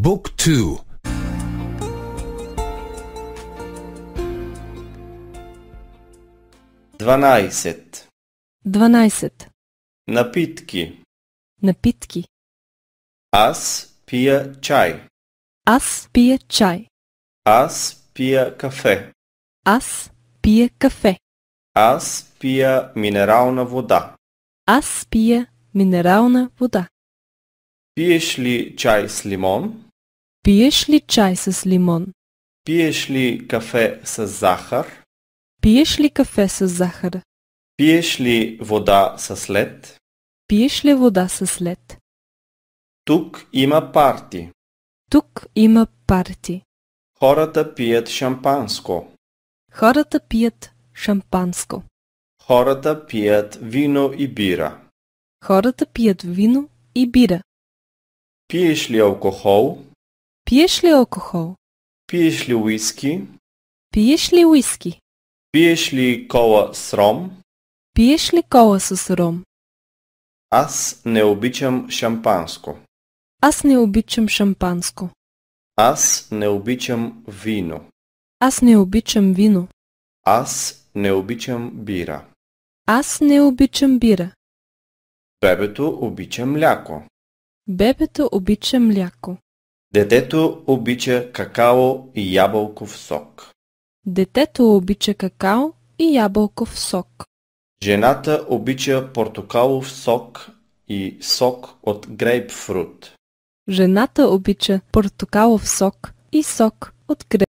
Book 2 12 12 Napitki Napitki As pije čaj As pije čaj As pije kafe As pije kafe As pije mineralna voda As pije mineralna voda Piješ li čaj s limonom Пиеш ли чай с лимон? Пиеш ли кафе с захар? Пиеш ли кафе с захар? Пиеш ли вода с лед? Пиеш ли вода с лед? Тук има парти. Тук има парти. Хората пият шампанско. Хората пият шампанско. Хората пият вино и бира. Хората пият вино и бира. Пиеш ли алкохол? Пиеш ли алкохол? Пиеш ли уиски? Пиеш ли уиски? Пиеш ли кола с ром? Пиеш ли кола с ром? Аз не обичам шампанско. Аз не обичам шампанско. Аз не обичам вино. Аз не обичам вино. Аз не обичам бира. Аз не обичам бира. Бебето обича мляко. Бебето обича мляко. Детето обича какао и ябълков сок. Детето обича какао и ябълков сок. Жената обича портокалов сок и сок от грейпфрут. Жената обича портокалов сок и сок от грейпфрут.